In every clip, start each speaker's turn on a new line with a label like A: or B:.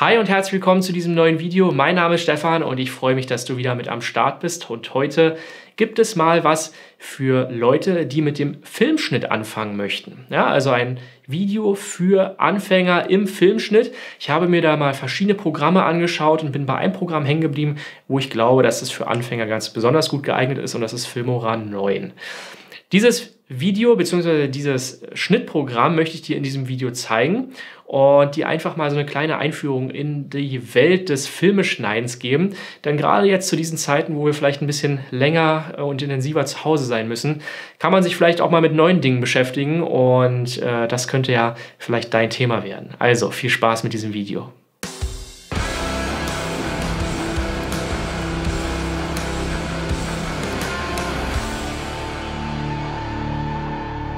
A: Hi und herzlich willkommen zu diesem neuen Video. Mein Name ist Stefan und ich freue mich, dass du wieder mit am Start bist. Und heute gibt es mal was für Leute, die mit dem Filmschnitt anfangen möchten. Ja, also ein Video für Anfänger im Filmschnitt. Ich habe mir da mal verschiedene Programme angeschaut und bin bei einem Programm hängen geblieben, wo ich glaube, dass es für Anfänger ganz besonders gut geeignet ist und das ist Filmora 9. Dieses Video bzw. dieses Schnittprogramm möchte ich dir in diesem Video zeigen und die einfach mal so eine kleine Einführung in die Welt des Filmeschneidens geben. Denn gerade jetzt zu diesen Zeiten, wo wir vielleicht ein bisschen länger äh, und intensiver zu Hause sein müssen, kann man sich vielleicht auch mal mit neuen Dingen beschäftigen und äh, das könnte ja vielleicht dein Thema werden. Also viel Spaß mit diesem Video.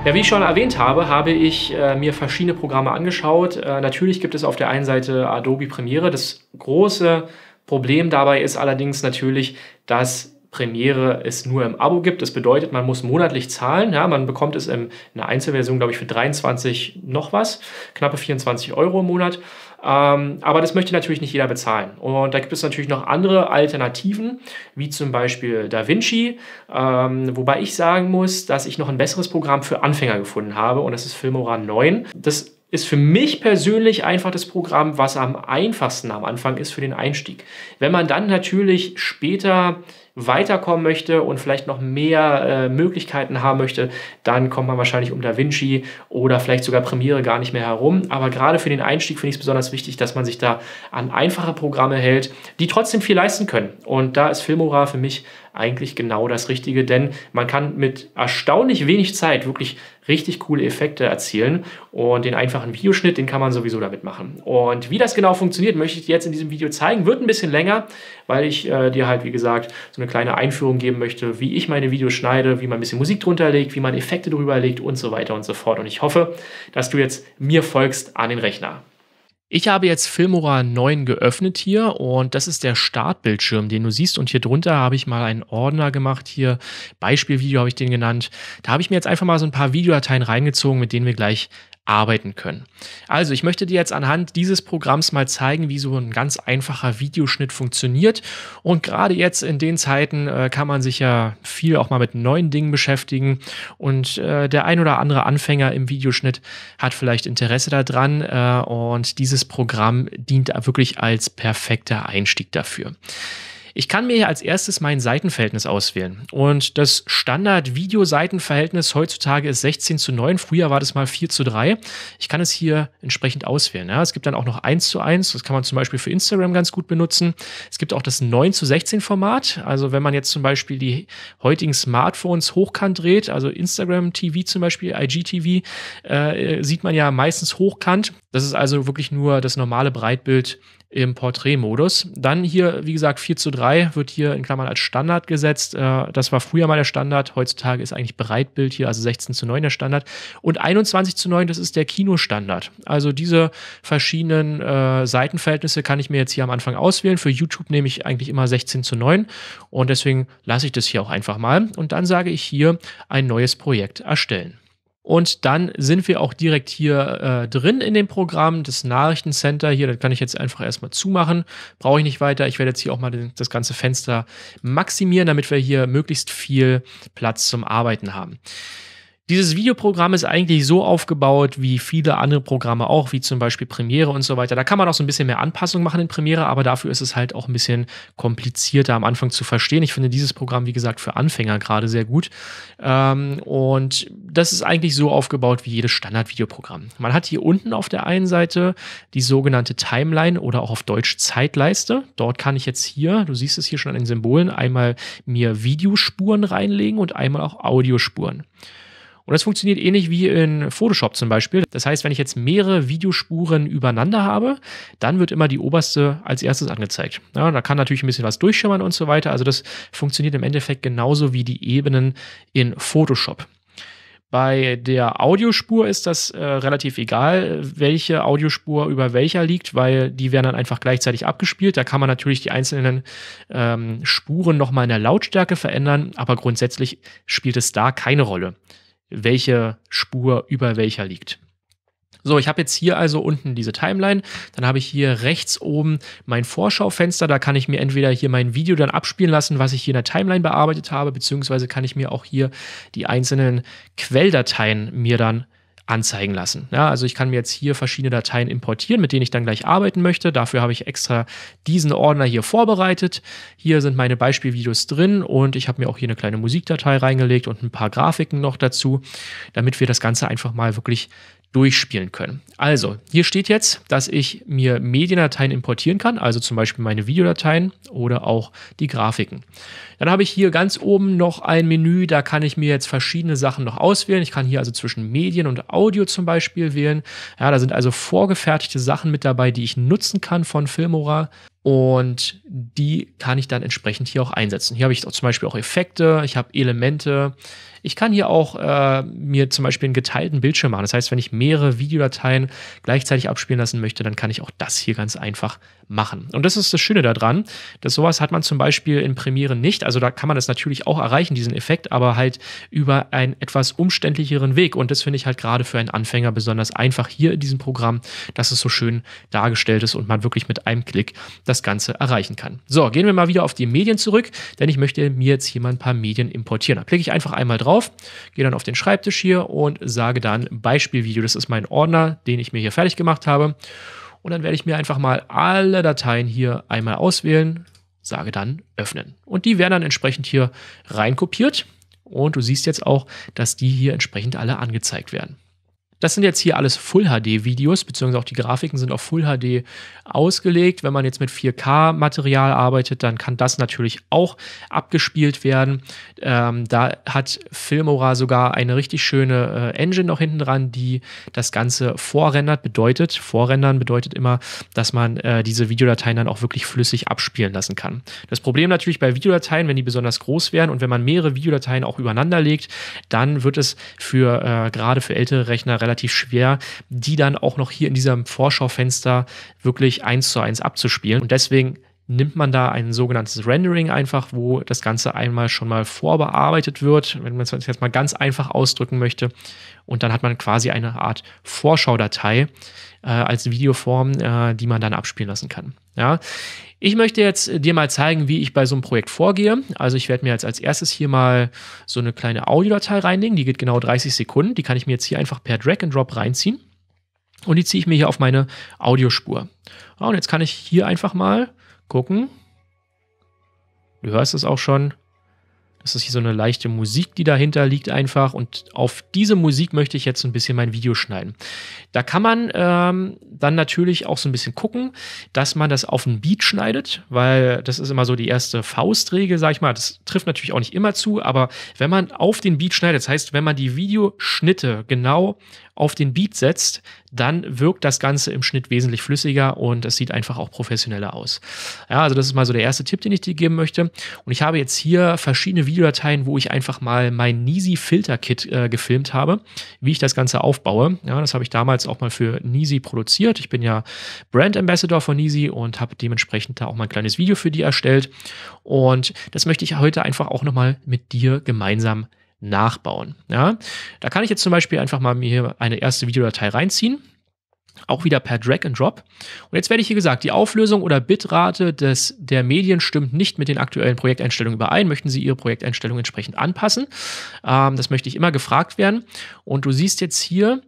A: Ja, wie ich schon erwähnt habe, habe ich äh, mir verschiedene Programme angeschaut. Äh, natürlich gibt es auf der einen Seite Adobe Premiere. Das große Problem dabei ist allerdings natürlich, dass Premiere es nur im Abo gibt. Das bedeutet, man muss monatlich zahlen. Ja, man bekommt es in einer Einzelversion, glaube ich, für 23 noch was, knappe 24 Euro im Monat. Ähm, aber das möchte natürlich nicht jeder bezahlen. Und da gibt es natürlich noch andere Alternativen, wie zum Beispiel DaVinci, ähm, wobei ich sagen muss, dass ich noch ein besseres Programm für Anfänger gefunden habe und das ist Filmora 9. Das ist für mich persönlich einfach das Programm, was am einfachsten am Anfang ist für den Einstieg. Wenn man dann natürlich später weiterkommen möchte und vielleicht noch mehr äh, Möglichkeiten haben möchte, dann kommt man wahrscheinlich um DaVinci oder vielleicht sogar Premiere gar nicht mehr herum. Aber gerade für den Einstieg finde ich es besonders wichtig, dass man sich da an einfache Programme hält, die trotzdem viel leisten können. Und da ist Filmora für mich eigentlich genau das Richtige, denn man kann mit erstaunlich wenig Zeit wirklich richtig coole Effekte erzielen. Und den einfachen Videoschnitt, den kann man sowieso damit machen. Und wie das genau funktioniert, möchte ich dir jetzt in diesem Video zeigen. Wird ein bisschen länger, weil ich äh, dir halt, wie gesagt, so eine kleine Einführung geben möchte, wie ich meine Videos schneide, wie man ein bisschen Musik drunter legt, wie man Effekte drüber legt und so weiter und so fort. Und ich hoffe, dass du jetzt mir folgst an den Rechner. Ich habe jetzt Filmora 9 geöffnet hier und das ist der Startbildschirm, den du siehst. Und hier drunter habe ich mal einen Ordner gemacht hier. Beispielvideo habe ich den genannt. Da habe ich mir jetzt einfach mal so ein paar Videodateien reingezogen, mit denen wir gleich arbeiten können. Also ich möchte dir jetzt anhand dieses Programms mal zeigen, wie so ein ganz einfacher Videoschnitt funktioniert. Und gerade jetzt in den Zeiten äh, kann man sich ja viel auch mal mit neuen Dingen beschäftigen. Und äh, der ein oder andere Anfänger im Videoschnitt hat vielleicht Interesse daran. Äh, und dieses Programm dient wirklich als perfekter Einstieg dafür. Ich kann mir hier als erstes mein Seitenverhältnis auswählen. Und das Standard-Video-Seitenverhältnis heutzutage ist 16 zu 9. Früher war das mal 4 zu 3. Ich kann es hier entsprechend auswählen. Ja, es gibt dann auch noch 1 zu 1. Das kann man zum Beispiel für Instagram ganz gut benutzen. Es gibt auch das 9 zu 16 Format. Also wenn man jetzt zum Beispiel die heutigen Smartphones hochkant dreht, also Instagram TV zum Beispiel, IGTV, äh, sieht man ja meistens hochkant. Das ist also wirklich nur das normale Breitbild im Porträtmodus. Dann hier, wie gesagt, 4 zu 3 wird hier in Klammern als Standard gesetzt. Äh, das war früher mal der Standard. Heutzutage ist eigentlich Breitbild hier, also 16 zu 9 der Standard. Und 21 zu 9, das ist der Kinostandard. Also diese verschiedenen äh, Seitenverhältnisse kann ich mir jetzt hier am Anfang auswählen. Für YouTube nehme ich eigentlich immer 16 zu 9 und deswegen lasse ich das hier auch einfach mal. Und dann sage ich hier ein neues Projekt erstellen. Und dann sind wir auch direkt hier äh, drin in dem Programm, das Nachrichtencenter hier. Das kann ich jetzt einfach erstmal zumachen. Brauche ich nicht weiter. Ich werde jetzt hier auch mal den, das ganze Fenster maximieren, damit wir hier möglichst viel Platz zum Arbeiten haben. Dieses Videoprogramm ist eigentlich so aufgebaut wie viele andere Programme auch, wie zum Beispiel Premiere und so weiter. Da kann man auch so ein bisschen mehr Anpassung machen in Premiere, aber dafür ist es halt auch ein bisschen komplizierter am Anfang zu verstehen. Ich finde dieses Programm, wie gesagt, für Anfänger gerade sehr gut. Ähm, und das ist eigentlich so aufgebaut wie jedes Standard-Videoprogramm. Man hat hier unten auf der einen Seite die sogenannte Timeline oder auch auf Deutsch Zeitleiste. Dort kann ich jetzt hier, du siehst es hier schon an den Symbolen, einmal mir Videospuren reinlegen und einmal auch Audiospuren. Und das funktioniert ähnlich wie in Photoshop zum Beispiel. Das heißt, wenn ich jetzt mehrere Videospuren übereinander habe, dann wird immer die oberste als erstes angezeigt. Ja, da kann natürlich ein bisschen was durchschimmern und so weiter. Also das funktioniert im Endeffekt genauso wie die Ebenen in Photoshop. Bei der Audiospur ist das äh, relativ egal, welche Audiospur über welcher liegt, weil die werden dann einfach gleichzeitig abgespielt. Da kann man natürlich die einzelnen ähm, Spuren nochmal in der Lautstärke verändern, aber grundsätzlich spielt es da keine Rolle welche Spur über welcher liegt. So, ich habe jetzt hier also unten diese Timeline, dann habe ich hier rechts oben mein Vorschaufenster, da kann ich mir entweder hier mein Video dann abspielen lassen, was ich hier in der Timeline bearbeitet habe, beziehungsweise kann ich mir auch hier die einzelnen Quelldateien mir dann anzeigen lassen. Ja, also ich kann mir jetzt hier verschiedene Dateien importieren, mit denen ich dann gleich arbeiten möchte. Dafür habe ich extra diesen Ordner hier vorbereitet. Hier sind meine Beispielvideos drin und ich habe mir auch hier eine kleine Musikdatei reingelegt und ein paar Grafiken noch dazu, damit wir das Ganze einfach mal wirklich durchspielen können. Also, hier steht jetzt, dass ich mir Mediendateien importieren kann, also zum Beispiel meine Videodateien oder auch die Grafiken. Dann habe ich hier ganz oben noch ein Menü, da kann ich mir jetzt verschiedene Sachen noch auswählen. Ich kann hier also zwischen Medien und Audio zum Beispiel wählen. Ja, da sind also vorgefertigte Sachen mit dabei, die ich nutzen kann von Filmora. Und die kann ich dann entsprechend hier auch einsetzen. Hier habe ich zum Beispiel auch Effekte, ich habe Elemente. Ich kann hier auch äh, mir zum Beispiel einen geteilten Bildschirm machen. Das heißt, wenn ich mehrere Videodateien gleichzeitig abspielen lassen möchte, dann kann ich auch das hier ganz einfach machen. Und das ist das Schöne daran, dass sowas hat man zum Beispiel in Premiere nicht. Also da kann man das natürlich auch erreichen, diesen Effekt, aber halt über einen etwas umständlicheren Weg. Und das finde ich halt gerade für einen Anfänger besonders einfach hier in diesem Programm, dass es so schön dargestellt ist und man wirklich mit einem Klick das Ganze erreichen kann. So, gehen wir mal wieder auf die Medien zurück, denn ich möchte mir jetzt hier mal ein paar Medien importieren. Da klicke ich einfach einmal drauf, gehe dann auf den Schreibtisch hier und sage dann Beispielvideo. Das ist mein Ordner, den ich mir hier fertig gemacht habe. Und dann werde ich mir einfach mal alle Dateien hier einmal auswählen, sage dann öffnen. Und die werden dann entsprechend hier reinkopiert. Und du siehst jetzt auch, dass die hier entsprechend alle angezeigt werden. Das sind jetzt hier alles Full HD Videos, beziehungsweise auch die Grafiken sind auf Full HD ausgelegt. Wenn man jetzt mit 4K Material arbeitet, dann kann das natürlich auch abgespielt werden. Ähm, da hat Filmora sogar eine richtig schöne äh, Engine noch hinten dran, die das Ganze vorrendert. Bedeutet, vorrendern bedeutet immer, dass man äh, diese Videodateien dann auch wirklich flüssig abspielen lassen kann. Das Problem natürlich bei Videodateien, wenn die besonders groß werden und wenn man mehrere Videodateien auch übereinander legt, dann wird es für äh, gerade für ältere Rechner relativ relativ schwer, die dann auch noch hier in diesem Vorschaufenster wirklich eins zu eins abzuspielen. Und deswegen nimmt man da ein sogenanntes Rendering einfach, wo das Ganze einmal schon mal vorbearbeitet wird, wenn man es jetzt mal ganz einfach ausdrücken möchte. Und dann hat man quasi eine Art Vorschaudatei äh, als Videoform, äh, die man dann abspielen lassen kann. Ja. Ich möchte jetzt dir mal zeigen, wie ich bei so einem Projekt vorgehe. Also ich werde mir jetzt als erstes hier mal so eine kleine Audiodatei reinlegen. Die geht genau 30 Sekunden. Die kann ich mir jetzt hier einfach per Drag and Drop reinziehen. Und die ziehe ich mir hier auf meine Audiospur. und jetzt kann ich hier einfach mal gucken. Du hörst es auch schon. Das ist hier so eine leichte Musik, die dahinter liegt einfach. Und auf diese Musik möchte ich jetzt ein bisschen mein Video schneiden. Da kann man ähm, dann natürlich auch so ein bisschen gucken, dass man das auf einen Beat schneidet, weil das ist immer so die erste Faustregel, sag ich mal. Das trifft natürlich auch nicht immer zu, aber wenn man auf den Beat schneidet, das heißt, wenn man die Videoschnitte genau auf den Beat setzt, dann wirkt das Ganze im Schnitt wesentlich flüssiger und es sieht einfach auch professioneller aus. Ja, also das ist mal so der erste Tipp, den ich dir geben möchte. Und ich habe jetzt hier verschiedene Videodateien, wo ich einfach mal mein Nisi Filter Kit äh, gefilmt habe, wie ich das Ganze aufbaue. Ja, das habe ich damals auch mal für Nisi produziert. Ich bin ja Brand Ambassador von Nisi und habe dementsprechend da auch mal ein kleines Video für die erstellt. Und das möchte ich heute einfach auch nochmal mit dir gemeinsam nachbauen. Ja? Da kann ich jetzt zum Beispiel einfach mal mir eine erste Videodatei reinziehen. Auch wieder per Drag and Drop. Und jetzt werde ich, hier gesagt, die Auflösung oder Bitrate des, der Medien stimmt nicht mit den aktuellen Projekteinstellungen überein. Möchten Sie Ihre Projekteinstellung entsprechend anpassen? Ähm, das möchte ich immer gefragt werden. Und du siehst jetzt hier,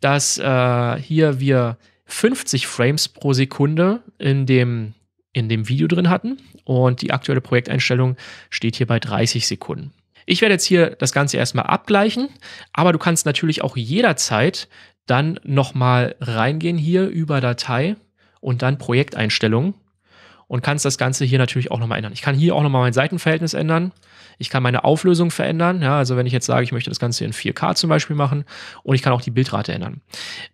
A: dass äh, hier wir 50 Frames pro Sekunde in dem, in dem Video drin hatten und die aktuelle Projekteinstellung steht hier bei 30 Sekunden. Ich werde jetzt hier das Ganze erstmal abgleichen, aber du kannst natürlich auch jederzeit dann nochmal reingehen hier über Datei und dann Projekteinstellungen und kannst das Ganze hier natürlich auch nochmal ändern. Ich kann hier auch nochmal mein Seitenverhältnis ändern. Ich kann meine Auflösung verändern. Ja, also wenn ich jetzt sage, ich möchte das Ganze in 4K zum Beispiel machen und ich kann auch die Bildrate ändern.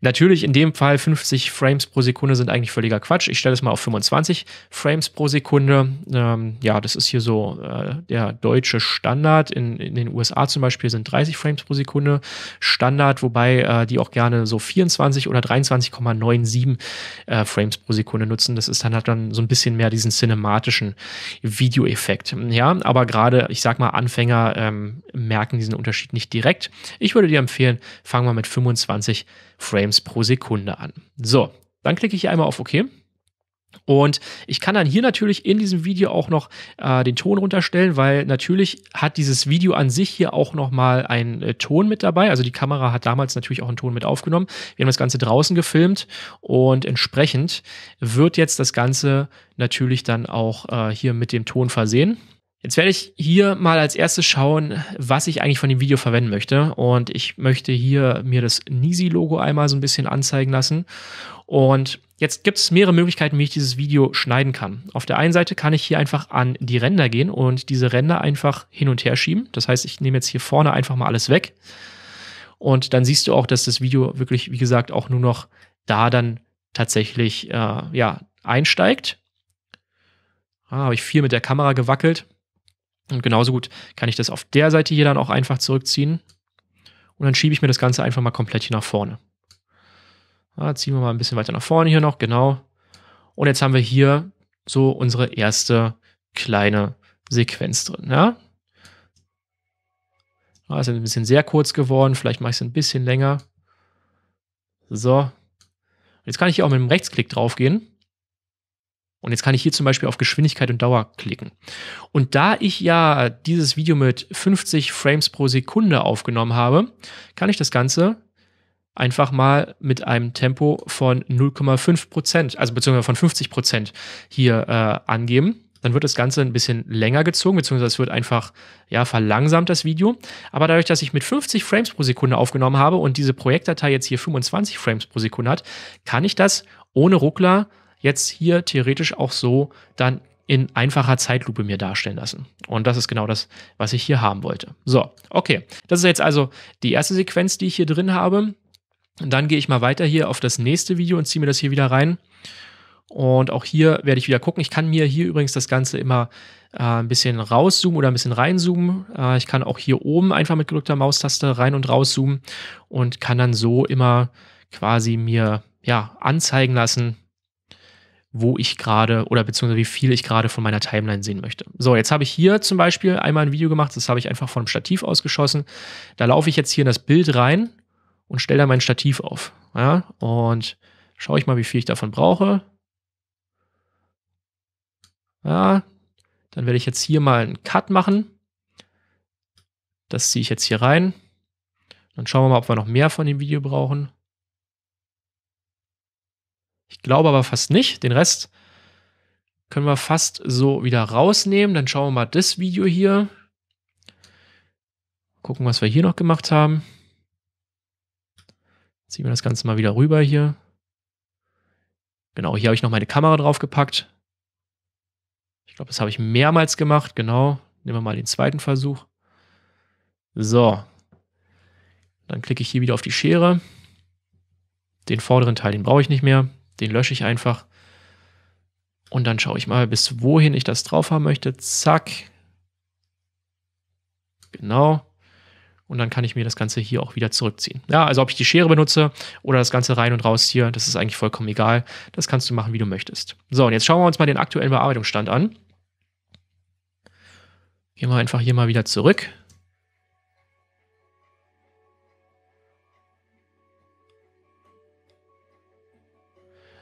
A: Natürlich in dem Fall 50 Frames pro Sekunde sind eigentlich völliger Quatsch. Ich stelle es mal auf 25 Frames pro Sekunde. Ähm, ja, das ist hier so äh, der deutsche Standard. In, in, den USA zum Beispiel sind 30 Frames pro Sekunde Standard, wobei äh, die auch gerne so 24 oder 23,97 äh, Frames pro Sekunde nutzen. Das ist dann hat dann so ein bisschen mehr diesen cinematischen Videoeffekt. Ja, aber gerade, ich sage mal, Anfänger ähm, merken diesen Unterschied nicht direkt. Ich würde dir empfehlen, fangen wir mit 25 Frames pro Sekunde an. So, dann klicke ich hier einmal auf OK. Und ich kann dann hier natürlich in diesem Video auch noch äh, den Ton runterstellen, weil natürlich hat dieses Video an sich hier auch nochmal einen äh, Ton mit dabei. Also die Kamera hat damals natürlich auch einen Ton mit aufgenommen. Wir haben das Ganze draußen gefilmt und entsprechend wird jetzt das Ganze natürlich dann auch äh, hier mit dem Ton versehen. Jetzt werde ich hier mal als erstes schauen, was ich eigentlich von dem Video verwenden möchte. Und ich möchte hier mir das Nisi-Logo einmal so ein bisschen anzeigen lassen. Und jetzt gibt es mehrere Möglichkeiten, wie ich dieses Video schneiden kann. Auf der einen Seite kann ich hier einfach an die Ränder gehen und diese Ränder einfach hin und her schieben. Das heißt, ich nehme jetzt hier vorne einfach mal alles weg. Und dann siehst du auch, dass das Video wirklich, wie gesagt, auch nur noch da dann tatsächlich äh, ja, einsteigt. Ah, habe ich viel mit der Kamera gewackelt. Und genauso gut kann ich das auf der Seite hier dann auch einfach zurückziehen. Und dann schiebe ich mir das Ganze einfach mal komplett hier nach vorne. Ja, ziehen wir mal ein bisschen weiter nach vorne hier noch, genau. Und jetzt haben wir hier so unsere erste kleine Sequenz drin. Ja? Ja, ist ein bisschen sehr kurz geworden, vielleicht mache ich es ein bisschen länger. So. Jetzt kann ich hier auch mit dem Rechtsklick draufgehen und jetzt kann ich hier zum Beispiel auf Geschwindigkeit und Dauer klicken. Und da ich ja dieses Video mit 50 Frames pro Sekunde aufgenommen habe, kann ich das Ganze einfach mal mit einem Tempo von 0,5 also beziehungsweise von 50 hier äh, angeben. Dann wird das Ganze ein bisschen länger gezogen, beziehungsweise es wird einfach ja, verlangsamt, das Video. Aber dadurch, dass ich mit 50 Frames pro Sekunde aufgenommen habe und diese Projektdatei jetzt hier 25 Frames pro Sekunde hat, kann ich das ohne Ruckler jetzt hier theoretisch auch so dann in einfacher Zeitlupe mir darstellen lassen. Und das ist genau das, was ich hier haben wollte. So, okay. Das ist jetzt also die erste Sequenz, die ich hier drin habe. Und dann gehe ich mal weiter hier auf das nächste Video und ziehe mir das hier wieder rein. Und auch hier werde ich wieder gucken. Ich kann mir hier übrigens das Ganze immer äh, ein bisschen rauszoomen oder ein bisschen reinzoomen. Äh, ich kann auch hier oben einfach mit gedrückter Maustaste rein und rauszoomen und kann dann so immer quasi mir ja, anzeigen lassen, wo ich gerade oder beziehungsweise wie viel ich gerade von meiner Timeline sehen möchte. So, jetzt habe ich hier zum Beispiel einmal ein Video gemacht, das habe ich einfach von einem Stativ ausgeschossen. Da laufe ich jetzt hier in das Bild rein und stelle da mein Stativ auf. Ja, und schaue ich mal, wie viel ich davon brauche. Ja, dann werde ich jetzt hier mal einen Cut machen. Das ziehe ich jetzt hier rein. Dann schauen wir mal, ob wir noch mehr von dem Video brauchen. Ich glaube aber fast nicht. Den Rest können wir fast so wieder rausnehmen. Dann schauen wir mal das Video hier. Gucken, was wir hier noch gemacht haben. Ziehen wir das Ganze mal wieder rüber hier. Genau, hier habe ich noch meine Kamera draufgepackt. Ich glaube, das habe ich mehrmals gemacht. Genau, nehmen wir mal den zweiten Versuch. So, dann klicke ich hier wieder auf die Schere. Den vorderen Teil, den brauche ich nicht mehr. Den lösche ich einfach. Und dann schaue ich mal, bis wohin ich das drauf haben möchte. Zack. Genau. Und dann kann ich mir das Ganze hier auch wieder zurückziehen. Ja, also ob ich die Schere benutze oder das Ganze rein und raus hier, das ist eigentlich vollkommen egal. Das kannst du machen, wie du möchtest. So, und jetzt schauen wir uns mal den aktuellen Bearbeitungsstand an. Gehen wir einfach hier mal wieder zurück.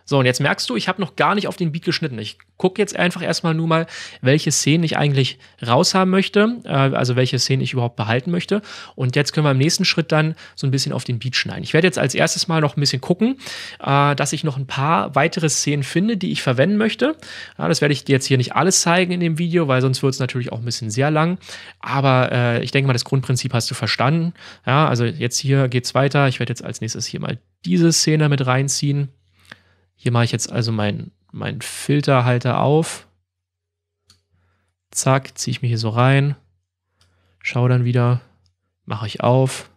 A: So, und jetzt merkst du, ich habe noch gar nicht auf den Beat geschnitten. Ich gucke jetzt einfach erstmal nur mal, welche Szenen ich eigentlich raushaben möchte, äh, also welche Szenen ich überhaupt behalten möchte. Und jetzt können wir im nächsten Schritt dann so ein bisschen auf den Beat schneiden. Ich werde jetzt als erstes mal noch ein bisschen gucken, äh, dass ich noch ein paar weitere Szenen finde, die ich verwenden möchte. Ja, das werde ich dir jetzt hier nicht alles zeigen in dem Video, weil sonst wird es natürlich auch ein bisschen sehr lang. Aber äh, ich denke mal, das Grundprinzip hast du verstanden. Ja, also jetzt hier geht es weiter. Ich werde jetzt als nächstes hier mal diese Szene mit reinziehen. Hier mache ich jetzt also meinen mein Filterhalter auf. Zack, ziehe ich mir hier so rein. Schaue dann wieder, mache ich auf.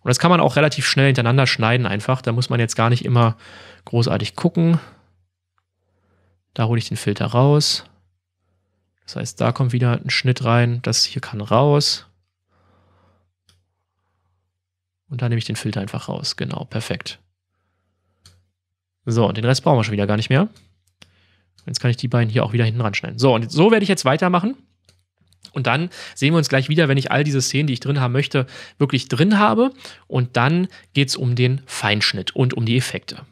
A: Und das kann man auch relativ schnell hintereinander schneiden einfach. Da muss man jetzt gar nicht immer großartig gucken. Da hole ich den Filter raus. Das heißt, da kommt wieder ein Schnitt rein. Das hier kann raus. Und da nehme ich den Filter einfach raus. Genau, perfekt. So, und den Rest brauchen wir schon wieder gar nicht mehr. Jetzt kann ich die beiden hier auch wieder hinten ranschneiden. So, und so werde ich jetzt weitermachen. Und dann sehen wir uns gleich wieder, wenn ich all diese Szenen, die ich drin haben möchte, wirklich drin habe. Und dann geht es um den Feinschnitt und um die Effekte.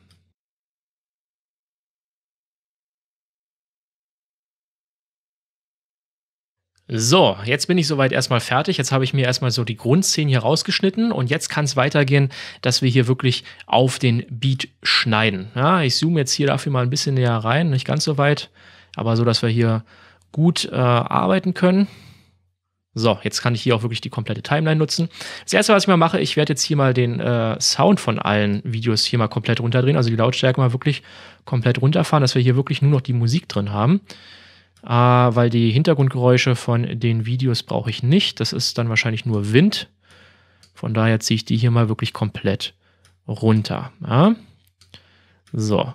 A: So, jetzt bin ich soweit erstmal fertig. Jetzt habe ich mir erstmal so die Grundszenen hier rausgeschnitten und jetzt kann es weitergehen, dass wir hier wirklich auf den Beat schneiden. Ja, ich zoome jetzt hier dafür mal ein bisschen näher rein, nicht ganz so weit, aber so, dass wir hier gut äh, arbeiten können. So, jetzt kann ich hier auch wirklich die komplette Timeline nutzen. Das erste, was ich mal mache, ich werde jetzt hier mal den äh, Sound von allen Videos hier mal komplett runterdrehen, also die Lautstärke mal wirklich komplett runterfahren, dass wir hier wirklich nur noch die Musik drin haben. Ah, weil die Hintergrundgeräusche von den Videos brauche ich nicht. Das ist dann wahrscheinlich nur Wind. Von daher ziehe ich die hier mal wirklich komplett runter. Ja? So,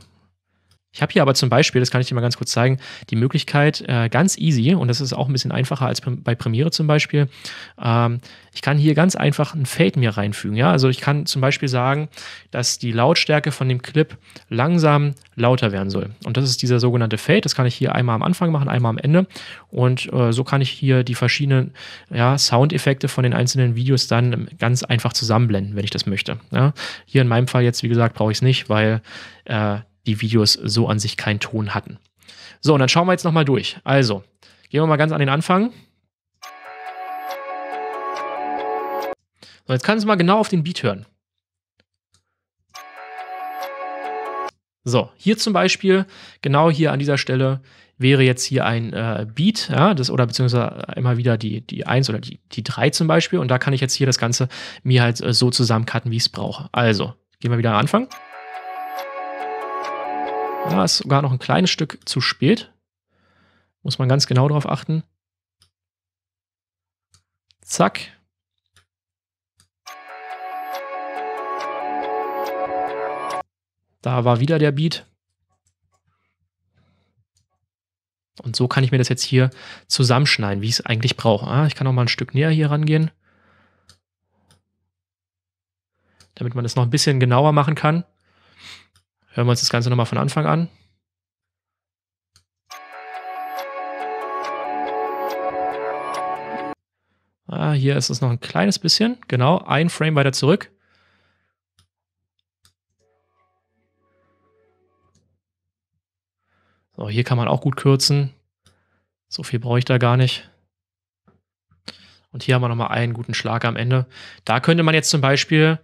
A: ich habe hier aber zum Beispiel, das kann ich dir mal ganz kurz zeigen, die Möglichkeit, äh, ganz easy, und das ist auch ein bisschen einfacher als bei Premiere zum Beispiel, ähm, ich kann hier ganz einfach ein Fade mir reinfügen. Ja? Also ich kann zum Beispiel sagen, dass die Lautstärke von dem Clip langsam lauter werden soll. Und das ist dieser sogenannte Fade. Das kann ich hier einmal am Anfang machen, einmal am Ende. Und äh, so kann ich hier die verschiedenen ja, Soundeffekte von den einzelnen Videos dann ganz einfach zusammenblenden, wenn ich das möchte. Ja? Hier in meinem Fall jetzt, wie gesagt, brauche ich es nicht, weil äh, die Videos so an sich keinen Ton hatten. So, und dann schauen wir jetzt nochmal durch. Also, gehen wir mal ganz an den Anfang. So, jetzt kannst du mal genau auf den Beat hören. So, hier zum Beispiel, genau hier an dieser Stelle, wäre jetzt hier ein äh, Beat, ja, das, oder beziehungsweise immer wieder die, die 1 oder die, die 3 zum Beispiel. Und da kann ich jetzt hier das Ganze mir halt äh, so zusammencutten, wie ich es brauche. Also, gehen wir wieder an den Anfang. Da ist sogar noch ein kleines Stück zu spät. Muss man ganz genau darauf achten. Zack. Da war wieder der Beat. Und so kann ich mir das jetzt hier zusammenschneiden, wie ich es eigentlich brauche. Ah, ich kann noch mal ein Stück näher hier rangehen, damit man das noch ein bisschen genauer machen kann. Hören wir uns das Ganze nochmal von Anfang an. Ah, hier ist es noch ein kleines bisschen. Genau, ein Frame weiter zurück. So, hier kann man auch gut kürzen. So viel brauche ich da gar nicht. Und hier haben wir nochmal einen guten Schlag am Ende. Da könnte man jetzt zum Beispiel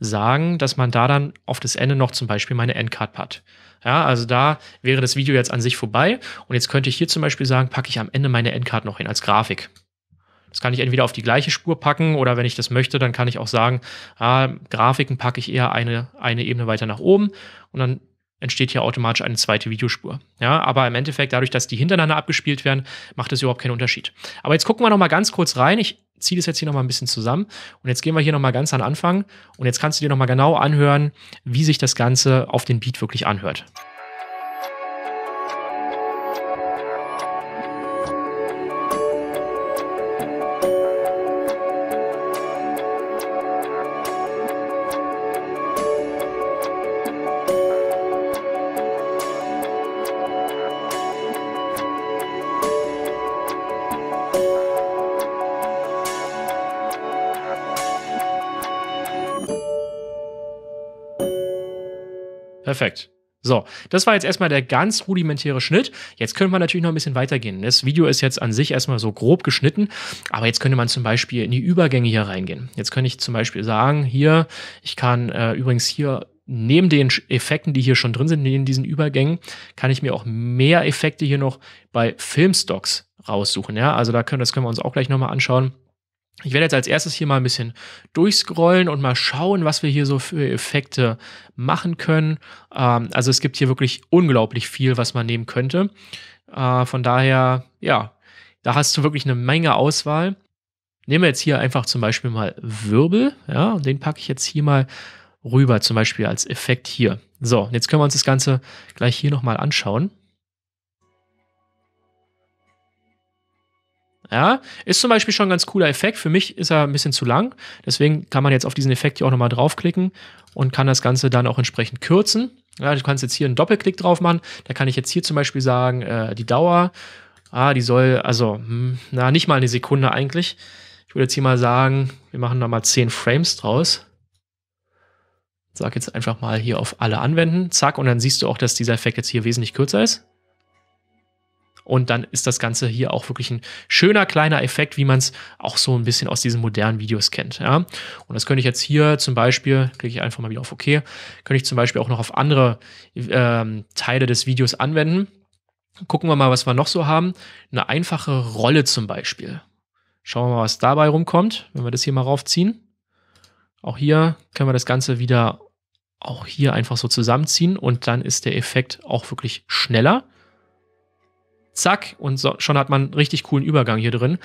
A: sagen, dass man da dann auf das Ende noch zum Beispiel meine Endcard packt. Ja, also da wäre das Video jetzt an sich vorbei und jetzt könnte ich hier zum Beispiel sagen, packe ich am Ende meine Endcard noch hin als Grafik. Das kann ich entweder auf die gleiche Spur packen oder wenn ich das möchte, dann kann ich auch sagen, ah, Grafiken packe ich eher eine, eine Ebene weiter nach oben und dann entsteht hier automatisch eine zweite Videospur. Ja, aber im Endeffekt, dadurch, dass die hintereinander abgespielt werden, macht es überhaupt keinen Unterschied. Aber jetzt gucken wir noch mal ganz kurz rein. Ich ziehe das jetzt hier nochmal ein bisschen zusammen und jetzt gehen wir hier nochmal ganz an Anfang und jetzt kannst du dir nochmal genau anhören, wie sich das Ganze auf den Beat wirklich anhört. Perfekt. So, das war jetzt erstmal der ganz rudimentäre Schnitt. Jetzt könnte man natürlich noch ein bisschen weitergehen. Das Video ist jetzt an sich erstmal so grob geschnitten, aber jetzt könnte man zum Beispiel in die Übergänge hier reingehen. Jetzt könnte ich zum Beispiel sagen, hier, ich kann äh, übrigens hier neben den Effekten, die hier schon drin sind, neben diesen Übergängen, kann ich mir auch mehr Effekte hier noch bei Filmstocks raussuchen. Ja, also da können, das können wir uns auch gleich nochmal anschauen. Ich werde jetzt als erstes hier mal ein bisschen durchscrollen und mal schauen, was wir hier so für Effekte machen können. Ähm, also es gibt hier wirklich unglaublich viel, was man nehmen könnte. Äh, von daher, ja, da hast du wirklich eine Menge Auswahl. Nehmen wir jetzt hier einfach zum Beispiel mal Wirbel, ja, und den packe ich jetzt hier mal rüber, zum Beispiel als Effekt hier. So, jetzt können wir uns das Ganze gleich hier nochmal anschauen. Ja, ist zum Beispiel schon ein ganz cooler Effekt. Für mich ist er ein bisschen zu lang. Deswegen kann man jetzt auf diesen Effekt hier auch nochmal draufklicken und kann das Ganze dann auch entsprechend kürzen. Ja, du kannst jetzt hier einen Doppelklick drauf machen. Da kann ich jetzt hier zum Beispiel sagen, äh, die Dauer, ah, die soll, also, hm, na, nicht mal eine Sekunde eigentlich. Ich würde jetzt hier mal sagen, wir machen nochmal mal 10 Frames draus. Sag jetzt einfach mal hier auf alle anwenden, zack, und dann siehst du auch, dass dieser Effekt jetzt hier wesentlich kürzer ist. Und dann ist das Ganze hier auch wirklich ein schöner kleiner Effekt, wie man es auch so ein bisschen aus diesen modernen Videos kennt. Ja? Und das könnte ich jetzt hier zum Beispiel, klicke ich einfach mal wieder auf OK, könnte ich zum Beispiel auch noch auf andere ähm, Teile des Videos anwenden. Gucken wir mal, was wir noch so haben. Eine einfache Rolle zum Beispiel. Schauen wir mal, was dabei rumkommt, wenn wir das hier mal raufziehen. Auch hier können wir das Ganze wieder auch hier einfach so zusammenziehen und dann ist der Effekt auch wirklich schneller zack, und so, schon hat man einen richtig coolen Übergang hier drin.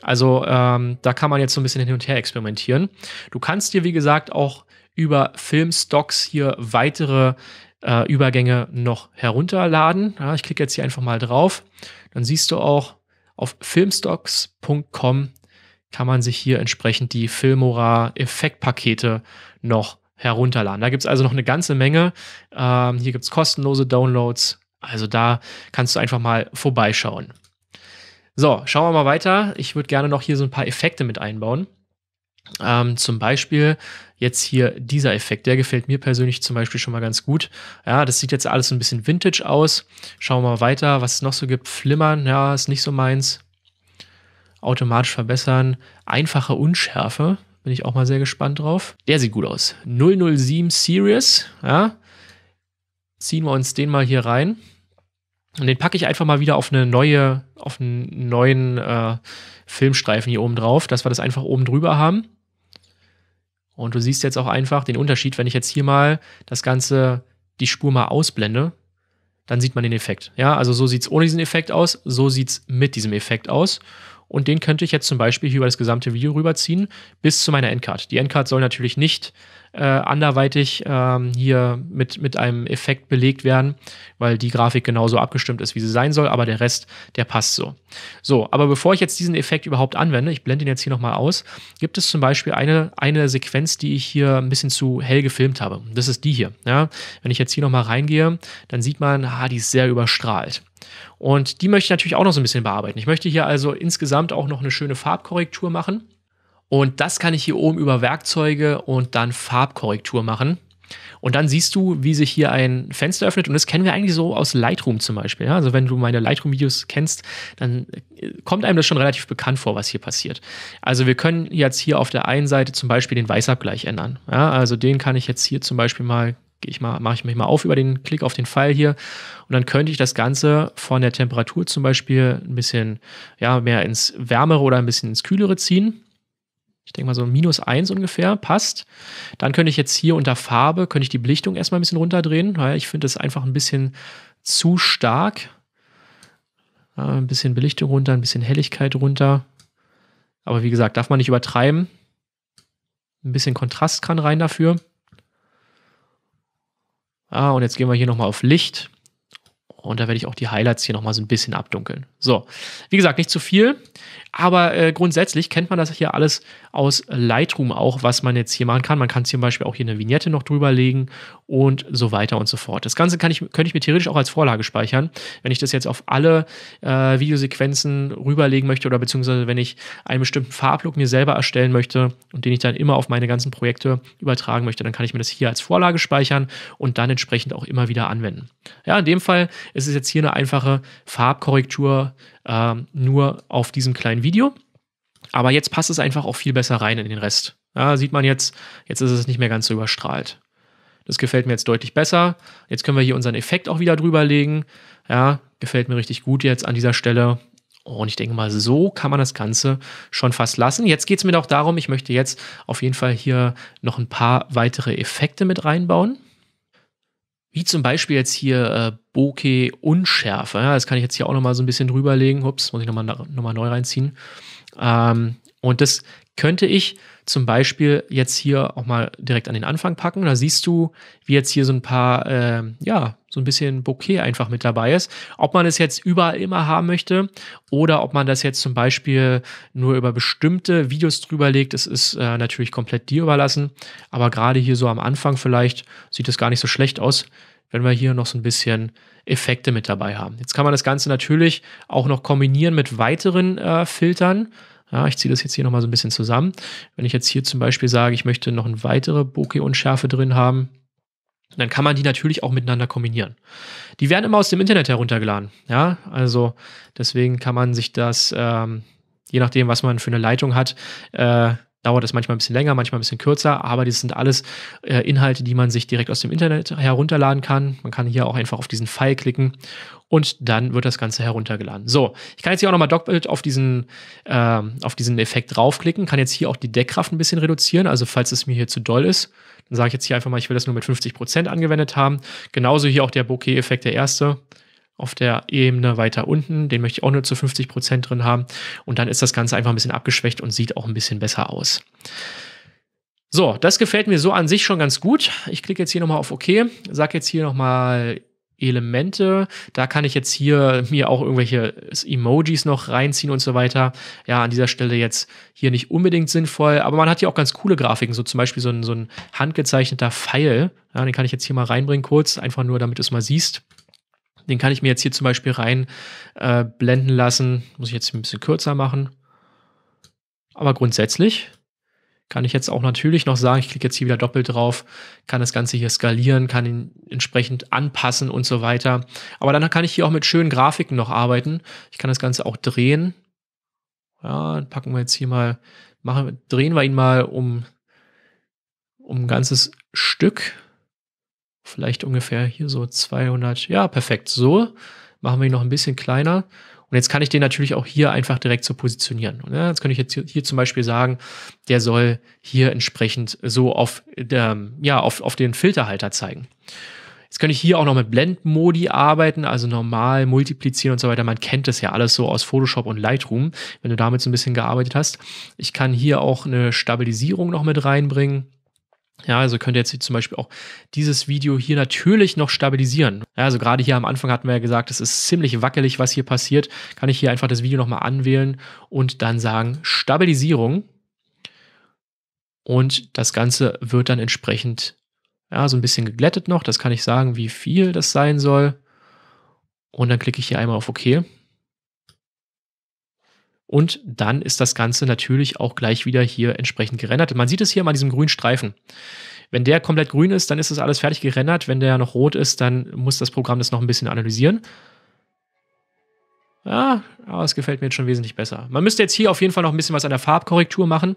A: Also ähm, da kann man jetzt so ein bisschen hin und her experimentieren. Du kannst dir, wie gesagt, auch über Filmstocks hier weitere äh, Übergänge noch herunterladen. Ja, ich klicke jetzt hier einfach mal drauf. Dann siehst du auch auf filmstocks.com kann man sich hier entsprechend die Filmora Effektpakete noch herunterladen. Da gibt es also noch eine ganze Menge. Ähm, hier gibt es kostenlose Downloads, also da kannst du einfach mal vorbeischauen. So, schauen wir mal weiter. Ich würde gerne noch hier so ein paar Effekte mit einbauen. Ähm, zum Beispiel jetzt hier dieser Effekt, der gefällt mir persönlich zum Beispiel schon mal ganz gut. Ja, das sieht jetzt alles so ein bisschen vintage aus. Schauen wir mal weiter, was es noch so gibt. Flimmern, ja, ist nicht so meins. Automatisch verbessern. Einfache Unschärfe, bin ich auch mal sehr gespannt drauf. Der sieht gut aus. 007 Series, ja, ziehen wir uns den mal hier rein. Und den packe ich einfach mal wieder auf eine neue, auf einen neuen äh, Filmstreifen hier oben drauf, dass wir das einfach oben drüber haben. Und du siehst jetzt auch einfach den Unterschied, wenn ich jetzt hier mal das Ganze, die Spur mal ausblende, dann sieht man den Effekt. Ja, also so sieht es ohne diesen Effekt aus, so sieht es mit diesem Effekt aus. Und den könnte ich jetzt zum Beispiel hier über das gesamte Video rüberziehen, bis zu meiner Endcard. Die Endcard soll natürlich nicht äh, anderweitig ähm, hier mit, mit einem Effekt belegt werden, weil die Grafik genauso abgestimmt ist, wie sie sein soll, aber der Rest, der passt so. So, aber bevor ich jetzt diesen Effekt überhaupt anwende, ich blende ihn jetzt hier nochmal aus, gibt es zum Beispiel eine, eine Sequenz, die ich hier ein bisschen zu hell gefilmt habe. Das ist die hier. Ja? Wenn ich jetzt hier nochmal reingehe, dann sieht man, ah, die ist sehr überstrahlt. Und die möchte ich natürlich auch noch so ein bisschen bearbeiten. Ich möchte hier also insgesamt auch noch eine schöne Farbkorrektur machen. Und das kann ich hier oben über Werkzeuge und dann Farbkorrektur machen. Und dann siehst du, wie sich hier ein Fenster öffnet. Und das kennen wir eigentlich so aus Lightroom zum Beispiel. Ja? Also wenn du meine Lightroom-Videos kennst, dann äh, kommt einem das schon relativ bekannt vor, was hier passiert. Also wir können jetzt hier auf der einen Seite zum Beispiel den Weißabgleich ändern. Ja? Also den kann ich jetzt hier zum Beispiel mal ich mal, mache ich mich mal auf über den Klick auf den Pfeil hier und dann könnte ich das Ganze von der Temperatur zum Beispiel ein bisschen ja, mehr ins Wärmere oder ein bisschen ins Kühlere ziehen ich denke mal so minus 1 ungefähr, passt. Dann könnte ich jetzt hier unter Farbe, könnte ich die Belichtung erstmal ein bisschen runterdrehen, weil ich finde das einfach ein bisschen zu stark. Ein bisschen Belichtung runter, ein bisschen Helligkeit runter. Aber wie gesagt, darf man nicht übertreiben. Ein bisschen Kontrast kann rein dafür. Ah, und jetzt gehen wir hier nochmal auf Licht. Und da werde ich auch die Highlights hier nochmal so ein bisschen abdunkeln. So, wie gesagt, nicht zu viel, aber äh, grundsätzlich kennt man das hier alles aus Lightroom auch, was man jetzt hier machen kann. Man kann zum Beispiel auch hier eine Vignette noch drüber legen und so weiter und so fort. Das Ganze kann ich, könnte ich mir theoretisch auch als Vorlage speichern, wenn ich das jetzt auf alle äh, Videosequenzen rüberlegen möchte oder beziehungsweise wenn ich einen bestimmten Farblook mir selber erstellen möchte und den ich dann immer auf meine ganzen Projekte übertragen möchte, dann kann ich mir das hier als Vorlage speichern und dann entsprechend auch immer wieder anwenden. Ja, in dem Fall es ist jetzt hier eine einfache Farbkorrektur äh, nur auf diesem kleinen Video. Aber jetzt passt es einfach auch viel besser rein in den Rest. Ja, sieht man jetzt, jetzt ist es nicht mehr ganz so überstrahlt. Das gefällt mir jetzt deutlich besser. Jetzt können wir hier unseren Effekt auch wieder drüber legen. Ja, gefällt mir richtig gut jetzt an dieser Stelle. Und ich denke mal, so kann man das Ganze schon fast lassen. Jetzt geht es mir doch darum, ich möchte jetzt auf jeden Fall hier noch ein paar weitere Effekte mit reinbauen. Wie zum Beispiel jetzt hier äh, Bokeh Unschärfe. Ja, das kann ich jetzt hier auch nochmal so ein bisschen drüberlegen. Ups, muss ich nochmal noch mal neu reinziehen. Ähm, und das könnte ich zum Beispiel jetzt hier auch mal direkt an den Anfang packen. Da siehst du, wie jetzt hier so ein paar, äh, ja, so ein bisschen Bouquet einfach mit dabei ist. Ob man es jetzt überall immer haben möchte oder ob man das jetzt zum Beispiel nur über bestimmte Videos drüber legt, das ist äh, natürlich komplett dir überlassen. Aber gerade hier so am Anfang vielleicht sieht es gar nicht so schlecht aus, wenn wir hier noch so ein bisschen Effekte mit dabei haben. Jetzt kann man das Ganze natürlich auch noch kombinieren mit weiteren äh, Filtern. Ja, ich ziehe das jetzt hier nochmal so ein bisschen zusammen. Wenn ich jetzt hier zum Beispiel sage, ich möchte noch eine weitere Bokeh-Unschärfe drin haben, dann kann man die natürlich auch miteinander kombinieren. Die werden immer aus dem Internet heruntergeladen. Ja, also deswegen kann man sich das, ähm, je nachdem, was man für eine Leitung hat, äh, dauert es manchmal ein bisschen länger, manchmal ein bisschen kürzer, aber das sind alles äh, Inhalte, die man sich direkt aus dem Internet herunterladen kann. Man kann hier auch einfach auf diesen Pfeil klicken und dann wird das Ganze heruntergeladen. So, ich kann jetzt hier auch nochmal doppelt auf diesen, äh, auf diesen Effekt draufklicken, kann jetzt hier auch die Deckkraft ein bisschen reduzieren, also falls es mir hier zu doll ist, dann sage ich jetzt hier einfach mal, ich will das nur mit 50% Prozent angewendet haben. Genauso hier auch der Bokeh-Effekt, der erste auf der Ebene weiter unten. Den möchte ich auch nur zu 50% Prozent drin haben. Und dann ist das Ganze einfach ein bisschen abgeschwächt und sieht auch ein bisschen besser aus. So, das gefällt mir so an sich schon ganz gut. Ich klicke jetzt hier nochmal auf OK, sage jetzt hier nochmal Elemente. Da kann ich jetzt hier mir auch irgendwelche Emojis noch reinziehen und so weiter. Ja, an dieser Stelle jetzt hier nicht unbedingt sinnvoll, aber man hat hier auch ganz coole Grafiken, so zum Beispiel so ein, so ein handgezeichneter Pfeil. Ja, den kann ich jetzt hier mal reinbringen kurz, einfach nur damit du es mal siehst. Den kann ich mir jetzt hier zum Beispiel reinblenden äh, lassen. Muss ich jetzt ein bisschen kürzer machen. Aber grundsätzlich kann ich jetzt auch natürlich noch sagen, ich klicke jetzt hier wieder doppelt drauf, kann das Ganze hier skalieren, kann ihn entsprechend anpassen und so weiter. Aber dann kann ich hier auch mit schönen Grafiken noch arbeiten. Ich kann das Ganze auch drehen. Ja, packen wir jetzt hier mal, machen, drehen wir ihn mal um, um ein ganzes Stück vielleicht ungefähr hier so 200. Ja, perfekt. So machen wir ihn noch ein bisschen kleiner. Und jetzt kann ich den natürlich auch hier einfach direkt so positionieren. Ja, jetzt könnte ich jetzt hier zum Beispiel sagen, der soll hier entsprechend so auf, der, ähm, ja, auf, auf den Filterhalter zeigen. Jetzt könnte ich hier auch noch mit Blend-Modi arbeiten, also normal multiplizieren und so weiter. Man kennt das ja alles so aus Photoshop und Lightroom, wenn du damit so ein bisschen gearbeitet hast. Ich kann hier auch eine Stabilisierung noch mit reinbringen. Ja, also könnt ihr jetzt zum Beispiel auch dieses Video hier natürlich noch stabilisieren. Ja, also gerade hier am Anfang hatten wir ja gesagt, es ist ziemlich wackelig, was hier passiert. Kann ich hier einfach das Video nochmal anwählen und dann sagen Stabilisierung. Und das Ganze wird dann entsprechend ja, so ein bisschen geglättet noch. Das kann ich sagen, wie viel das sein soll. Und dann klicke ich hier einmal auf OK. Und dann ist das Ganze natürlich auch gleich wieder hier entsprechend gerendert. Man sieht es hier mal an diesem grünen Streifen. Wenn der komplett grün ist, dann ist das alles fertig gerendert. Wenn der noch rot ist, dann muss das Programm das noch ein bisschen analysieren. Ja, aber es gefällt mir jetzt schon wesentlich besser. Man müsste jetzt hier auf jeden Fall noch ein bisschen was an der Farbkorrektur machen,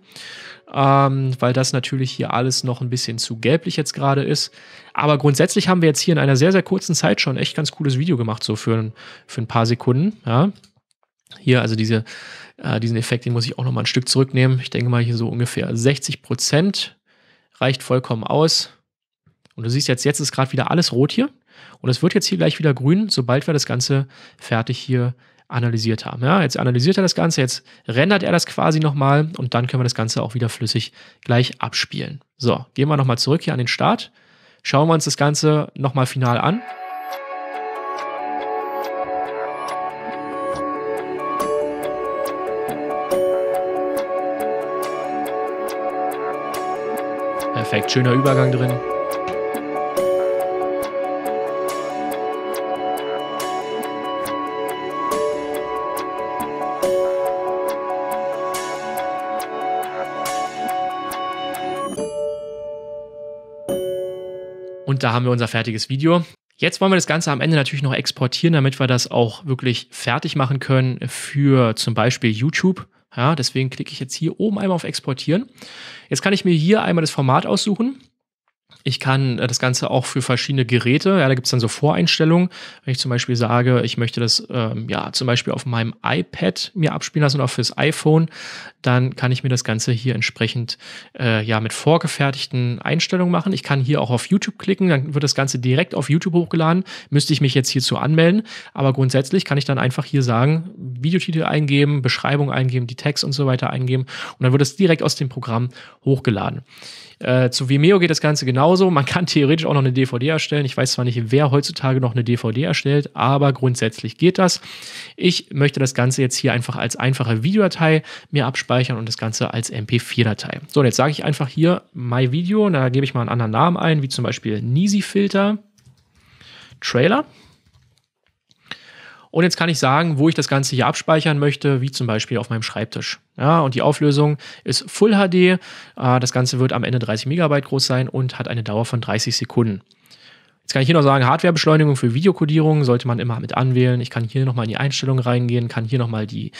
A: ähm, weil das natürlich hier alles noch ein bisschen zu gelblich jetzt gerade ist. Aber grundsätzlich haben wir jetzt hier in einer sehr, sehr kurzen Zeit schon echt ganz cooles Video gemacht, so für, für ein paar Sekunden. Ja. Hier also diese, äh, diesen Effekt, den muss ich auch nochmal ein Stück zurücknehmen. Ich denke mal hier so ungefähr 60 Prozent reicht vollkommen aus. Und du siehst jetzt, jetzt ist gerade wieder alles rot hier. Und es wird jetzt hier gleich wieder grün, sobald wir das Ganze fertig hier analysiert haben. Ja, jetzt analysiert er das Ganze, jetzt rendert er das quasi nochmal und dann können wir das Ganze auch wieder flüssig gleich abspielen. So, gehen wir nochmal zurück hier an den Start. Schauen wir uns das Ganze nochmal final an. Perfekt, schöner Übergang drin. Und da haben wir unser fertiges Video. Jetzt wollen wir das Ganze am Ende natürlich noch exportieren, damit wir das auch wirklich fertig machen können für zum Beispiel YouTube. Ja, deswegen klicke ich jetzt hier oben einmal auf Exportieren. Jetzt kann ich mir hier einmal das Format aussuchen. Ich kann äh, das Ganze auch für verschiedene Geräte, ja, da gibt es dann so Voreinstellungen. Wenn ich zum Beispiel sage, ich möchte das ähm, ja zum Beispiel auf meinem iPad mir abspielen lassen oder fürs iPhone, dann kann ich mir das Ganze hier entsprechend äh, ja mit vorgefertigten Einstellungen machen. Ich kann hier auch auf YouTube klicken, dann wird das Ganze direkt auf YouTube hochgeladen. Müsste ich mich jetzt hierzu anmelden, aber grundsätzlich kann ich dann einfach hier sagen, Videotitel eingeben, Beschreibung eingeben, die Tags und so weiter eingeben und dann wird es direkt aus dem Programm hochgeladen. Äh, zu Vimeo geht das Ganze genauso. Man kann theoretisch auch noch eine DVD erstellen. Ich weiß zwar nicht, wer heutzutage noch eine DVD erstellt, aber grundsätzlich geht das. Ich möchte das Ganze jetzt hier einfach als einfache Videodatei mir abspeichern und das Ganze als MP4-Datei. So, und jetzt sage ich einfach hier My Video, da gebe ich mal einen anderen Namen ein, wie zum Beispiel Nisi Filter Trailer. Und jetzt kann ich sagen, wo ich das Ganze hier abspeichern möchte, wie zum Beispiel auf meinem Schreibtisch. Ja, und die Auflösung ist Full HD. Äh, das Ganze wird am Ende 30 Megabyte groß sein und hat eine Dauer von 30 Sekunden. Jetzt kann ich hier noch sagen, Hardwarebeschleunigung für Videokodierung sollte man immer mit anwählen. Ich kann hier nochmal in die Einstellungen reingehen, kann hier nochmal die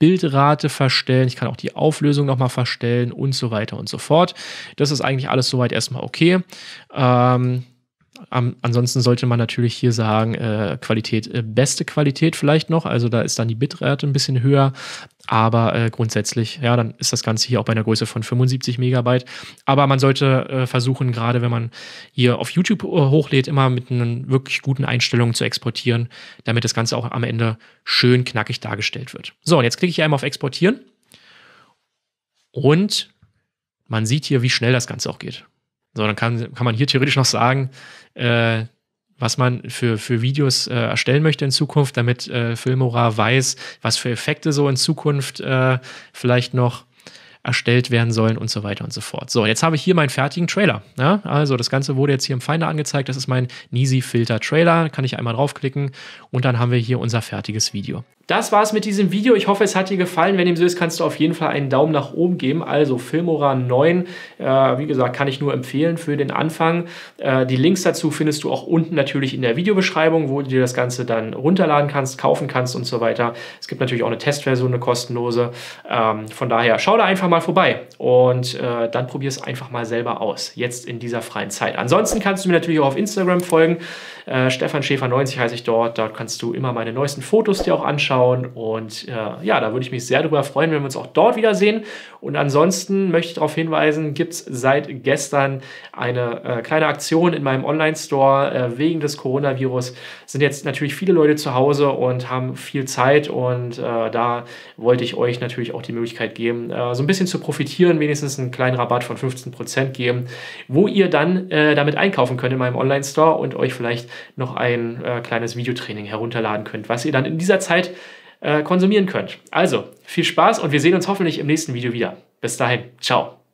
A: Bildrate verstellen, ich kann auch die Auflösung nochmal verstellen und so weiter und so fort. Das ist eigentlich alles soweit erstmal okay. Ähm, um, ansonsten sollte man natürlich hier sagen, äh, Qualität, äh, beste Qualität vielleicht noch. Also da ist dann die Bitrate ein bisschen höher. Aber äh, grundsätzlich, ja, dann ist das Ganze hier auch bei einer Größe von 75 Megabyte. Aber man sollte äh, versuchen, gerade wenn man hier auf YouTube äh, hochlädt, immer mit einer wirklich guten Einstellung zu exportieren, damit das Ganze auch am Ende schön knackig dargestellt wird. So, und jetzt klicke ich einmal auf Exportieren. Und man sieht hier, wie schnell das Ganze auch geht. So, dann kann, kann man hier theoretisch noch sagen, äh, was man für, für Videos äh, erstellen möchte in Zukunft, damit äh, Filmora weiß, was für Effekte so in Zukunft äh, vielleicht noch erstellt werden sollen und so weiter und so fort. So, jetzt habe ich hier meinen fertigen Trailer. Ja? Also das Ganze wurde jetzt hier im Finder angezeigt. Das ist mein Nisi Filter Trailer. Kann ich einmal draufklicken und dann haben wir hier unser fertiges Video. Das war's mit diesem Video. Ich hoffe, es hat dir gefallen. Wenn dem so ist, kannst du auf jeden Fall einen Daumen nach oben geben. Also Filmora 9, äh, wie gesagt, kann ich nur empfehlen für den Anfang. Äh, die Links dazu findest du auch unten natürlich in der Videobeschreibung, wo du dir das Ganze dann runterladen kannst, kaufen kannst und so weiter. Es gibt natürlich auch eine Testversion, eine kostenlose. Ähm, von daher, schau da einfach mal mal vorbei und äh, dann probier es einfach mal selber aus, jetzt in dieser freien Zeit. Ansonsten kannst du mir natürlich auch auf Instagram folgen. Äh, Stefan Schäfer 90 heiße ich dort. Dort kannst du immer meine neuesten Fotos dir auch anschauen. Und äh, ja, da würde ich mich sehr darüber freuen, wenn wir uns auch dort wiedersehen. Und ansonsten möchte ich darauf hinweisen, gibt es seit gestern eine äh, kleine Aktion in meinem Online-Store äh, wegen des Coronavirus. Sind jetzt natürlich viele Leute zu Hause und haben viel Zeit und äh, da wollte ich euch natürlich auch die Möglichkeit geben, so ein bisschen bisschen zu profitieren, wenigstens einen kleinen Rabatt von 15% geben, wo ihr dann äh, damit einkaufen könnt in meinem Online-Store und euch vielleicht noch ein äh, kleines Videotraining herunterladen könnt, was ihr dann in dieser Zeit äh, konsumieren könnt. Also, viel Spaß und wir sehen uns hoffentlich im nächsten Video wieder. Bis dahin, ciao.